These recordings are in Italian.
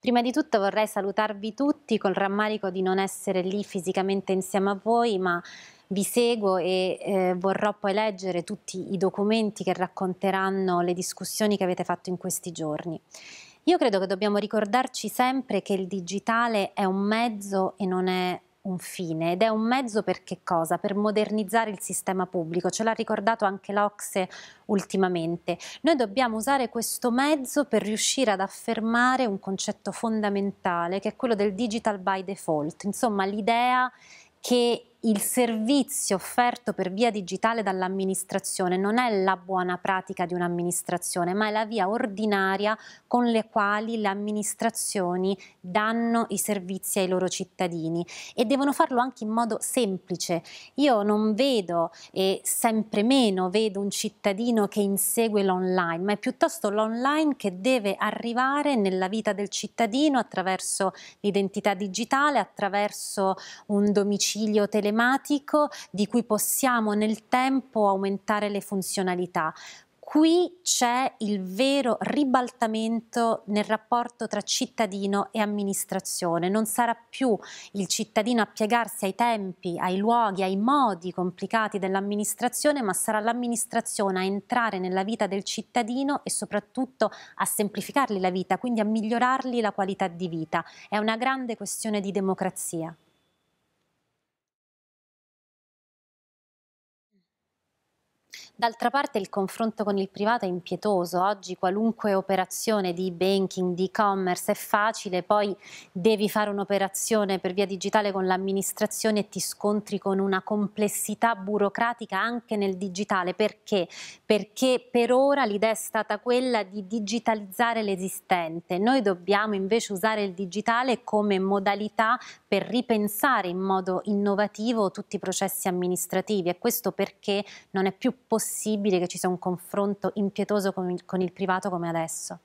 Prima di tutto vorrei salutarvi tutti col rammarico di non essere lì fisicamente insieme a voi, ma vi seguo e eh, vorrò poi leggere tutti i documenti che racconteranno le discussioni che avete fatto in questi giorni. Io credo che dobbiamo ricordarci sempre che il digitale è un mezzo e non è un fine ed è un mezzo per che cosa? Per modernizzare il sistema pubblico, ce l'ha ricordato anche l'Ocse ultimamente. Noi dobbiamo usare questo mezzo per riuscire ad affermare un concetto fondamentale che è quello del digital by default, insomma l'idea che il servizio offerto per via digitale dall'amministrazione non è la buona pratica di un'amministrazione, ma è la via ordinaria con le quali le amministrazioni danno i servizi ai loro cittadini e devono farlo anche in modo semplice. Io non vedo e sempre meno vedo un cittadino che insegue l'online, ma è piuttosto l'online che deve arrivare nella vita del cittadino attraverso l'identità digitale, attraverso un domicilio telefonico telematico di cui possiamo nel tempo aumentare le funzionalità qui c'è il vero ribaltamento nel rapporto tra cittadino e amministrazione. Non sarà più il cittadino a piegarsi ai tempi, ai luoghi, ai modi complicati dell'amministrazione, ma sarà l'amministrazione a entrare nella vita del cittadino e soprattutto a semplificargli la vita, quindi a migliorargli la qualità di vita. È una grande questione di democrazia. D'altra parte il confronto con il privato è impietoso, oggi qualunque operazione di banking, di e-commerce è facile, poi devi fare un'operazione per via digitale con l'amministrazione e ti scontri con una complessità burocratica anche nel digitale, perché? Perché per ora l'idea è stata quella di digitalizzare l'esistente, noi dobbiamo invece usare il digitale come modalità per ripensare in modo innovativo tutti i processi amministrativi e questo perché non è più possibile possibile che ci sia un confronto impietoso con il, con il privato come adesso.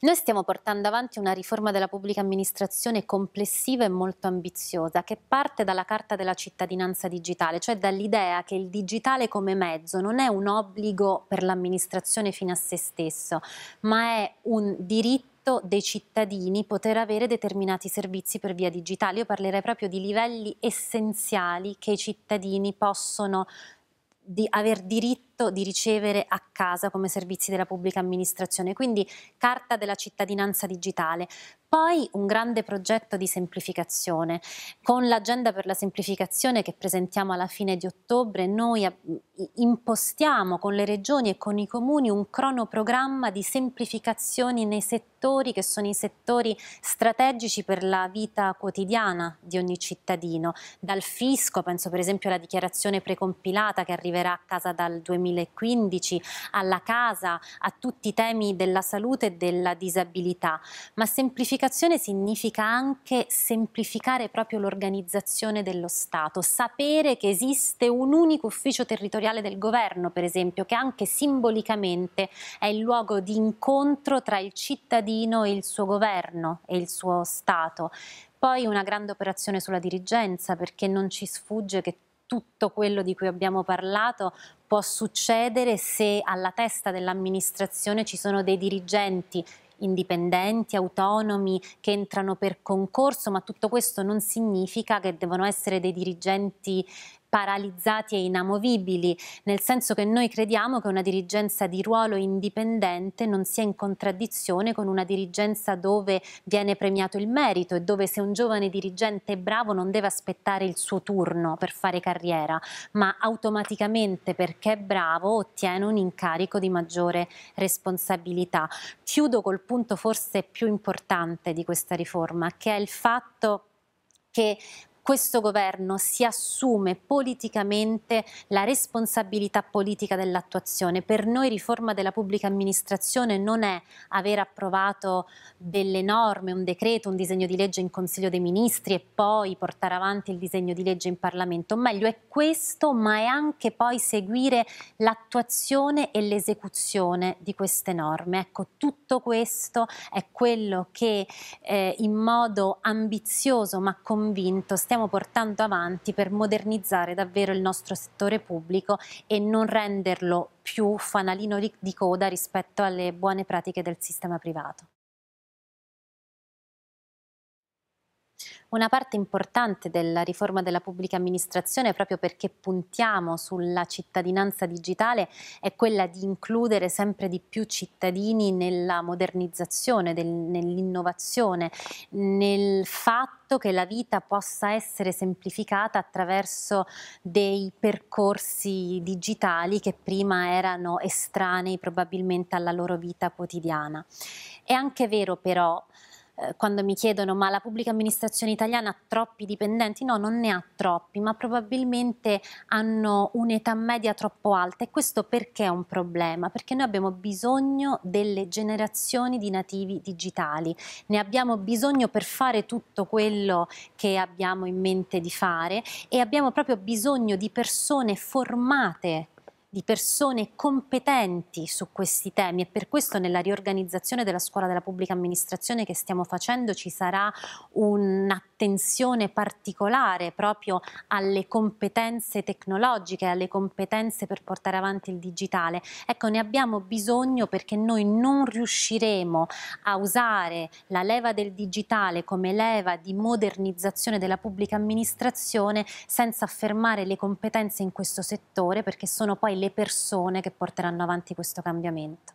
Noi stiamo portando avanti una riforma della pubblica amministrazione complessiva e molto ambiziosa che parte dalla Carta della cittadinanza digitale, cioè dall'idea che il digitale come mezzo non è un obbligo per l'amministrazione fino a se stesso, ma è un diritto diritto dei cittadini poter avere determinati servizi per via digitale. Io parlerei proprio di livelli essenziali che i cittadini possono di aver diritto di ricevere a casa come servizi della pubblica amministrazione, quindi carta della cittadinanza digitale. Poi un grande progetto di semplificazione. Con l'agenda per la semplificazione che presentiamo alla fine di ottobre, noi impostiamo con le regioni e con i comuni un cronoprogramma di semplificazioni nei settori settori che sono i settori strategici per la vita quotidiana di ogni cittadino, dal fisco, penso per esempio alla dichiarazione precompilata che arriverà a casa dal 2015, alla casa, a tutti i temi della salute e della disabilità, ma semplificazione significa anche semplificare proprio l'organizzazione dello Stato, sapere che esiste un unico ufficio territoriale del governo, per esempio, che anche simbolicamente è il luogo di incontro tra il cittadino Torino il suo governo e il suo Stato. Poi una grande operazione sulla dirigenza perché non ci sfugge che tutto quello di cui abbiamo parlato può succedere se alla testa dell'amministrazione ci sono dei dirigenti indipendenti, autonomi, che entrano per concorso, ma tutto questo non significa che devono essere dei dirigenti paralizzati e inamovibili, nel senso che noi crediamo che una dirigenza di ruolo indipendente non sia in contraddizione con una dirigenza dove viene premiato il merito e dove se un giovane dirigente è bravo non deve aspettare il suo turno per fare carriera, ma automaticamente perché è bravo ottiene un incarico di maggiore responsabilità. Chiudo col punto forse più importante di questa riforma, che è il fatto che questo governo si assume politicamente la responsabilità politica dell'attuazione. Per noi riforma della pubblica amministrazione non è aver approvato delle norme, un decreto, un disegno di legge in Consiglio dei Ministri e poi portare avanti il disegno di legge in Parlamento, meglio è questo, ma è anche poi seguire l'attuazione e l'esecuzione di queste norme. Ecco, tutto questo è quello che eh, in modo ambizioso ma convinto stiamo stiamo portando avanti per modernizzare davvero il nostro settore pubblico e non renderlo più fanalino di, di coda rispetto alle buone pratiche del sistema privato. una parte importante della riforma della pubblica amministrazione, proprio perché puntiamo sulla cittadinanza digitale, è quella di includere sempre di più cittadini nella modernizzazione, del, nell'innovazione, nel fatto che la vita possa essere semplificata attraverso dei percorsi digitali che prima erano estranei probabilmente alla loro vita quotidiana. È anche vero però eh, quando mi chiedono ma la pubblica amministrazione italiana ha troppi dipendenti? No, non ne ha troppi, ma probabilmente hanno un'età media troppo alta e questo perché è un problema? Perché noi abbiamo bisogno delle generazioni di nativi digitali, ne abbiamo bisogno per fare tutto quello che abbiamo in mente di fare e abbiamo proprio bisogno di persone formate di persone competenti su questi temi e per questo nella riorganizzazione della scuola della pubblica amministrazione che stiamo facendo ci sarà un'attenzione particolare proprio alle competenze tecnologiche, alle competenze per portare avanti il digitale. Ecco, ne abbiamo bisogno perché noi non riusciremo a usare la leva del digitale come leva di modernizzazione della pubblica amministrazione senza affermare le competenze in questo settore perché sono poi le le persone che porteranno avanti questo cambiamento.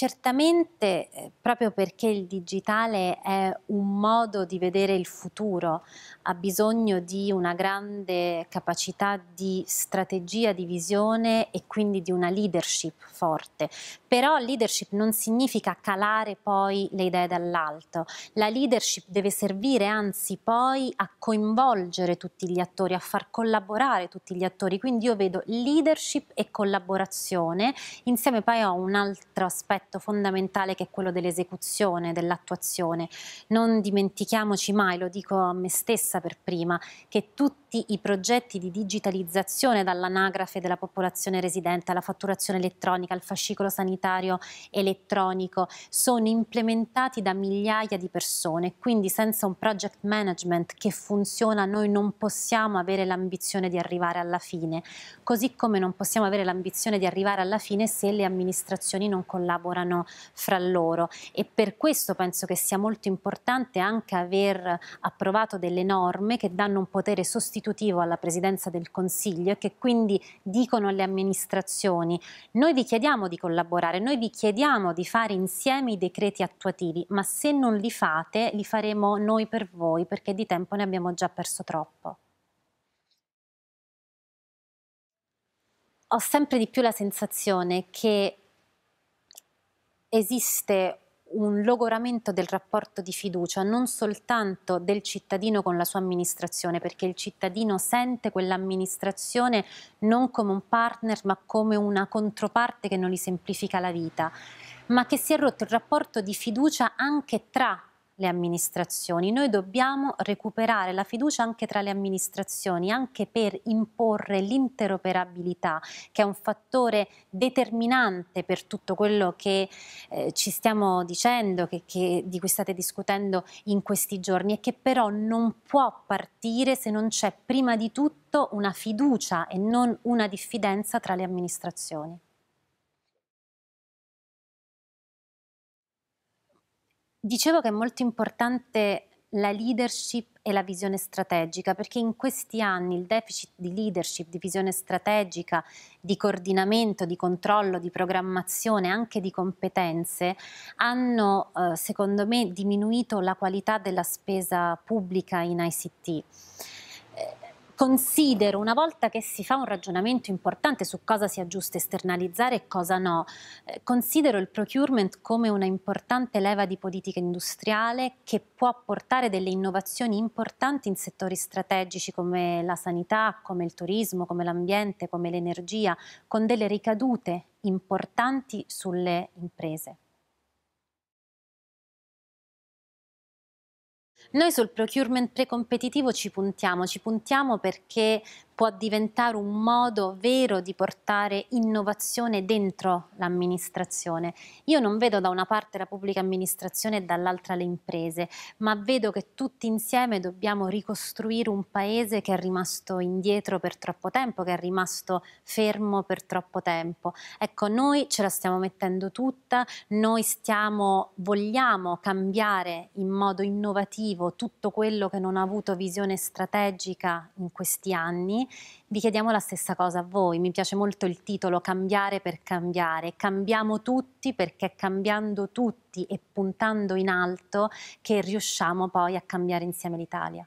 certamente eh, proprio perché il digitale è un modo di vedere il futuro, ha bisogno di una grande capacità di strategia, di visione e quindi di una leadership forte. Però leadership non significa calare poi le idee dall'alto, la leadership deve servire anzi poi a coinvolgere tutti gli attori, a far collaborare tutti gli attori, quindi io vedo leadership e collaborazione insieme poi a un altro aspetto aspetto fondamentale che è quello dell'esecuzione, dell'attuazione. Non dimentichiamoci mai, lo dico a me stessa per prima, che tutti i progetti di digitalizzazione dall'anagrafe della popolazione residente alla fatturazione elettronica, al fascicolo sanitario elettronico, sono implementati da migliaia di persone, quindi senza un project management che funziona noi non possiamo avere l'ambizione di arrivare alla fine, così come non possiamo avere l'ambizione di arrivare alla fine se le amministrazioni non collaborano imparano fra loro e per questo penso che sia molto importante anche aver approvato delle norme che danno un potere sostitutivo alla Presidenza del Consiglio e che quindi dicono alle amministrazioni noi vi chiediamo di collaborare, noi vi chiediamo di fare insieme i decreti attuativi, ma se non li fate li faremo noi per voi perché di tempo ne abbiamo già perso troppo. ho sempre di più la sensazione che esiste un logoramento del rapporto di fiducia non soltanto del cittadino con la sua amministrazione, perché il cittadino sente quell'amministrazione non come un partner, ma come una controparte che non gli semplifica la vita, ma che si è rotto il rapporto di fiducia anche tra le amministrazioni. Noi dobbiamo recuperare la fiducia anche tra le amministrazioni, anche per imporre l'interoperabilità, che è un fattore determinante per tutto quello che eh, ci stiamo dicendo, che, che, di cui state discutendo in questi giorni e che però non può partire se non c'è prima di tutto una fiducia e non una diffidenza tra le amministrazioni. Dicevo che è molto importante la leadership e la visione strategica, perché in questi anni il deficit di leadership, di visione strategica, di coordinamento, di controllo, di programmazione, anche di competenze, hanno eh, secondo me diminuito la qualità della spesa pubblica in ICT considero una volta che si fa un ragionamento importante su cosa sia giusto esternalizzare e cosa no, eh, considero il procurement come una importante leva di politica industriale che può portare delle innovazioni importanti in settori strategici come la sanità, come il turismo, come l'ambiente, come l'energia, con delle ricadute importanti sulle imprese. Noi sul procurement precompetitivo ci puntiamo, ci puntiamo perché può diventare un modo vero di portare innovazione dentro l'amministrazione. Io non vedo da una parte la pubblica amministrazione e dall'altra le imprese, ma vedo che tutti insieme dobbiamo ricostruire un paese che è rimasto indietro per troppo tempo, che è rimasto fermo per troppo tempo. Ecco, noi ce la stiamo mettendo tutta, noi stiamo, vogliamo cambiare in modo innovativo tutto quello che non ha avuto visione strategica in questi anni vi chiediamo la stessa cosa a voi. Mi piace molto il titolo Cambiare per cambiare. Cambiamo tutti perché è cambiando tutti e puntando in alto che riusciamo poi a cambiare insieme l'Italia.